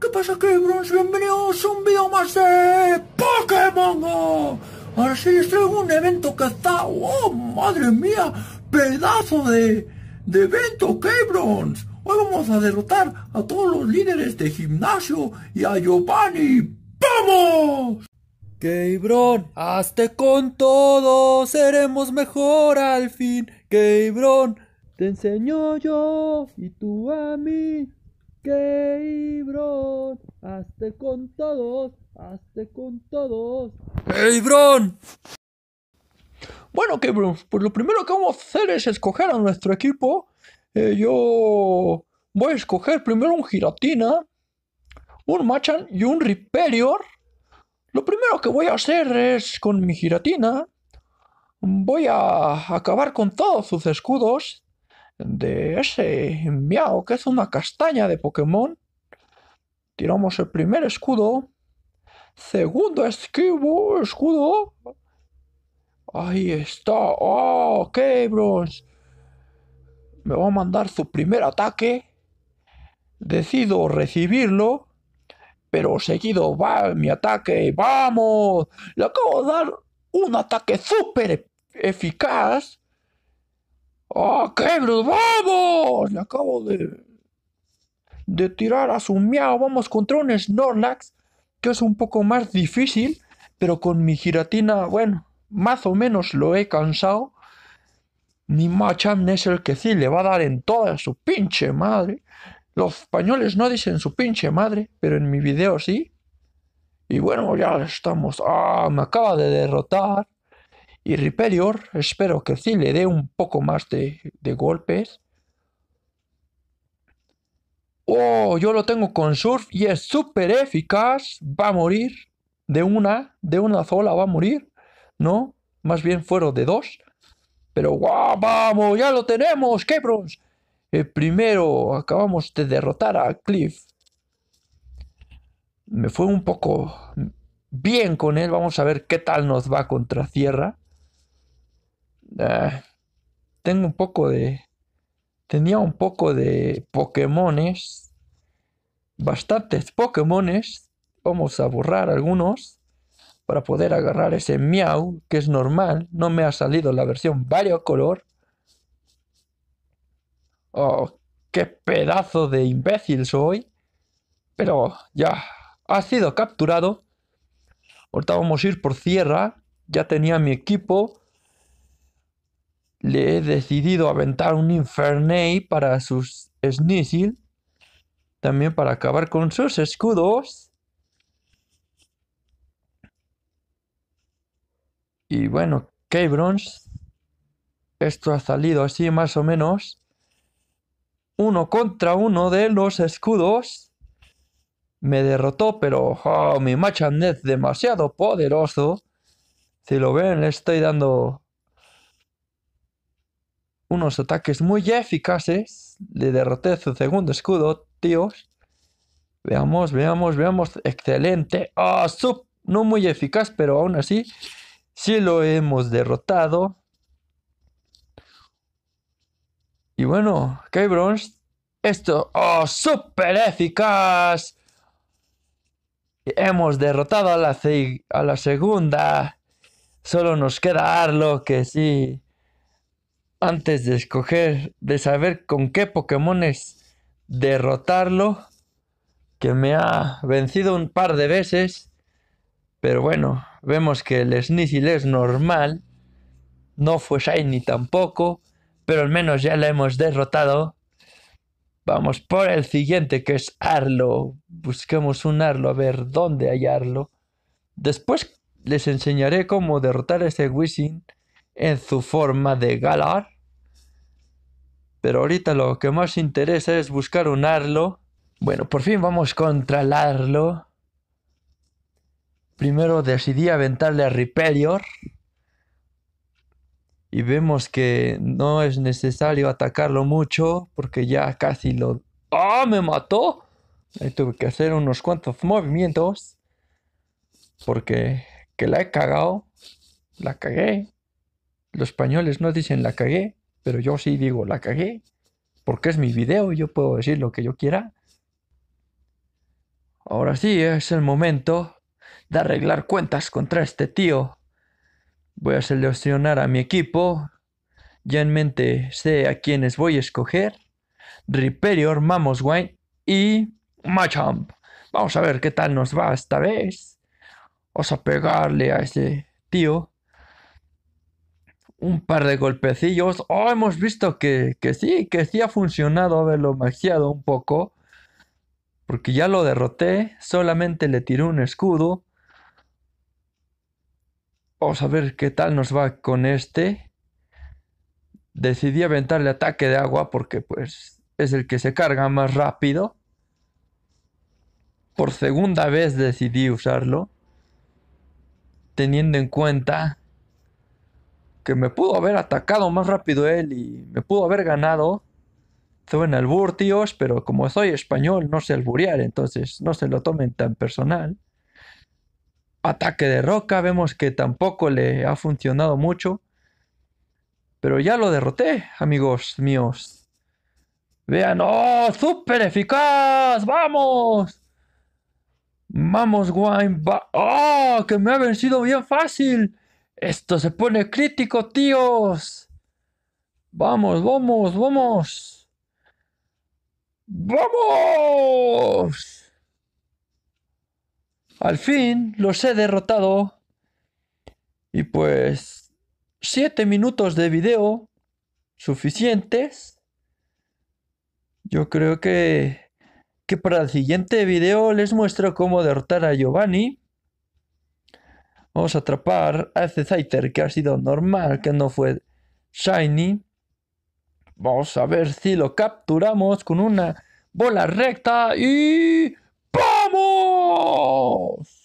¿Qué pasa Keybrons? Bienvenidos a un video más de Pokémon Go Ahora sí un evento que está... ¡Oh, madre mía! ¡Pedazo de, de evento Keybrons! Hoy vamos a derrotar a todos los líderes de gimnasio y a Giovanni ¡Vamos! quebrón hazte con todo, seremos mejor al fin. quebrón te enseño yo y tú a mí. ¡KeyBron! hazte con todos, hazte con todos. ¡KeyBron! Bueno, KeyBron, pues lo primero que vamos a hacer es escoger a nuestro equipo. Eh, yo voy a escoger primero un Giratina, un Machan y un Riperior. Lo primero que voy a hacer es con mi Giratina. Voy a acabar con todos sus escudos de ese miau que es una castaña de Pokémon. Tiramos el primer escudo. Segundo esquivo, escudo. Ahí está. ¡Oh, qué bros! Me va a mandar su primer ataque. Decido recibirlo. Pero seguido va mi ataque. ¡Vamos! Le acabo de dar un ataque súper eficaz ¡Ah, qué bro! ¡Vamos! Le acabo de, de tirar a su miau. Vamos contra un Snorlax, que es un poco más difícil, pero con mi giratina, bueno, más o menos lo he cansado. Mi Machamp es el que sí le va a dar en toda su pinche madre. Los españoles no dicen su pinche madre, pero en mi video sí. Y bueno, ya estamos. ¡Ah! Me acaba de derrotar. Y Ripelior, espero que sí le dé un poco más de, golpes. Oh, yo lo tengo con surf y es súper eficaz. Va a morir de una, de una sola va a morir. ¿No? Más bien fueron de dos. Pero ¡guau! ¡Vamos! ¡Ya lo tenemos! ¡Qué El eh, primero acabamos de derrotar a Cliff. Me fue un poco bien con él. Vamos a ver qué tal nos va contra Sierra. Ah, tengo un poco de. Tenía un poco de Pokémones. Bastantes Pokémones. Vamos a borrar algunos. Para poder agarrar ese miau. Que es normal. No me ha salido la versión variocolor. Oh, qué pedazo de imbécil soy. Pero ya. Ha sido capturado. Ahorita vamos a ir por tierra. Ya tenía mi equipo le he decidido aventar un Infernei para sus Sneasel. También para acabar con sus escudos. Y bueno, Keybrons. Esto ha salido así más o menos. Uno contra uno de los escudos. Me derrotó, pero oh, mi mi es demasiado poderoso. Si lo ven, le estoy dando unos ataques muy eficaces. Le derroté su segundo escudo, tíos. Veamos, veamos, veamos. Excelente. oh, ah, sub. No muy eficaz, pero aún así. Sí lo hemos derrotado. Y bueno, K. Esto. ¡Oh, súper eficaz! Hemos derrotado a la, a la segunda. Solo nos queda Arlo, que sí antes de escoger, de saber con qué es derrotarlo, que me ha vencido un par de veces, pero bueno, vemos que el Sneasel es normal, no fue Shiny tampoco, pero al menos ya la hemos derrotado. Vamos por el siguiente que es Arlo. Busquemos un Arlo a ver dónde hay Arlo. Después les enseñaré cómo derrotar a este Wishing en su forma de galar. Pero ahorita lo que más interesa es buscar un Arlo. Bueno, por fin vamos contra el Primero decidí aventarle a Riperior. Y vemos que no es necesario atacarlo mucho porque ya casi lo... ¡Ah! ¡Me mató! Ahí tuve que hacer unos cuantos movimientos. Porque que la he cagado. La cagué. Los españoles no dicen la cagué, pero yo sí digo la cagué, porque es mi video, yo puedo decir lo que yo quiera. Ahora sí es el momento de arreglar cuentas contra este tío. Voy a seleccionar a mi equipo. Ya en mente sé a quienes voy a escoger. Riperior, Mamoswine y Machamp. Vamos a ver qué tal nos va esta vez. Vamos a pegarle a ese tío un par de golpecillos. Oh, hemos visto que, sí, que sí ha funcionado haberlo magiado un poco. Porque ya lo derroté, solamente le tiré un escudo. Vamos a ver qué tal nos va con este. Decidí aventarle ataque de agua porque pues es el que se carga más rápido. Por segunda vez decidí usarlo. Teniendo en cuenta me pudo haber atacado más rápido él y me pudo haber ganado. Suena en albur, tíos, pero como soy español, no sé alburear, entonces no se lo tomen tan personal. Ataque de roca, vemos que tampoco le ha funcionado mucho. Pero ya lo derroté, amigos míos. Vean, ¡oh! ¡Súper eficaz! ¡Vamos! ¡Vamos, Wine! ¡Oh! ¡Que me ha vencido bien fácil! Esto se pone crítico, tíos. Vamos, vamos, vamos. ¡Vamos! Al fin los he derrotado. Y pues... Siete minutos de video suficientes. Yo creo que... Que para el siguiente video les muestro cómo derrotar a Giovanni. Vamos a atrapar a este Scyther que ha sido normal, que no fue Shiny. Vamos a ver si lo capturamos con una bola recta y... ¡Vamos!